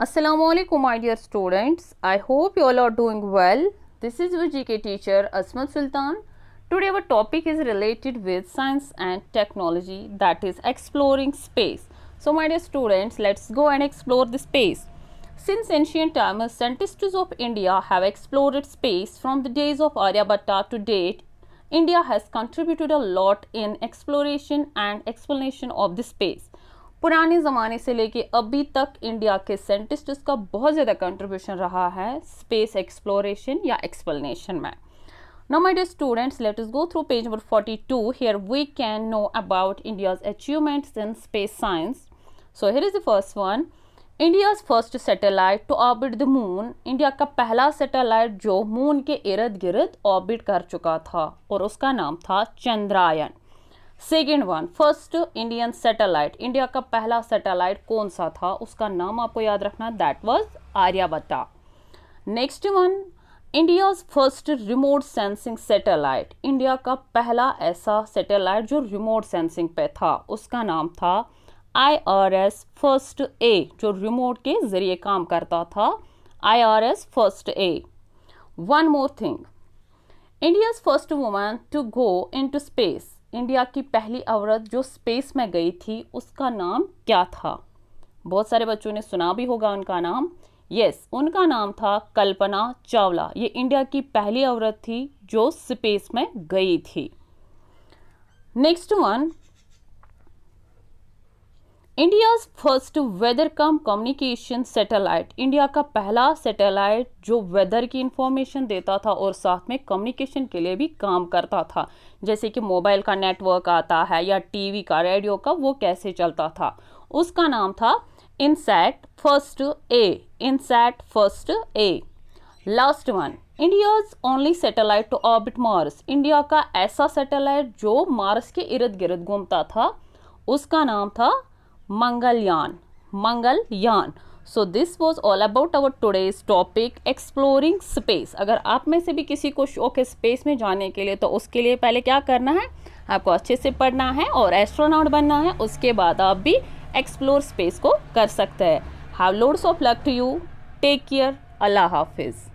Assalamu alaikum my dear students. I hope you all are doing well. This is your GK teacher Asmat Sultan. Today our topic is related with science and technology that is exploring space. So my dear students let's go and explore the space. Since ancient times scientists of India have explored space from the days of Aryabhatta to date. India has contributed a lot in exploration and explanation of the space. पुराने ज़माने से लेके अभी तक India के scientists का बहुत ज़्यादा कंट्रीब्यूशन रहा है स्पेस एक्सप्लोरेशन या एक्सप्लेनेशन में Now, my students let is go through page number forty two here we can know about India's achievements in space science so here is the first one India's first satellite to orbit the moon India का पहला satellite जो moon के इर्द गिर्द orbit कर चुका था और उसका नाम था Chandrayaan second one first Indian satellite India का पहला सैटेलाइट कौन सा था उसका नाम आपको याद रखना that was Aryabhata next one India's first remote sensing satellite India का पहला ऐसा सैटेलाइट जो रिमोट सेंसिंग पे था उसका नाम था I R S first A जो रिमोट के जरिए काम करता था I R S first A one more thing India's first women to go in to space India की पहली औरत जो स्पेस में गई थी उसका नाम क्या था बहुत सारे बच्चों ने सुना भी होगा उनका नाम यस उनका नाम था कल्पना चावला ये इंडिया की पहली औरत थी जो स्पेस में गई थी next one India's first weather come communication satellite India का पहला सैटेलाइट जो वेदर की इंफॉर्मेशन देता था और साथ में कम्युनिकेशन के लिए भी काम करता था जैसे कि मोबाइल का नेटवर्क आता है या टीवी का रेडियो का वो कैसे चलता था उसका नाम था INSAT first A INSAT first A last one India's only satellite to orbit Mars India का ऐसा सैटेलाइट जो मार्स के इर्द गिर्द घूमता था उसका नाम था Mangalyaan so this was all about our today's topic exploring space अगर आप में से भी किसी को शौक है स्पेस में जाने के लिए तो उसके लिए पहले क्या करना है आपको अच्छे से पढ़ना है और एस्ट्रोनॉट बनना है उसके बाद आप भी एक्सप्लोर स्पेस को कर सकते हैं have loads of luck to you take care अल्लाह हाफिज़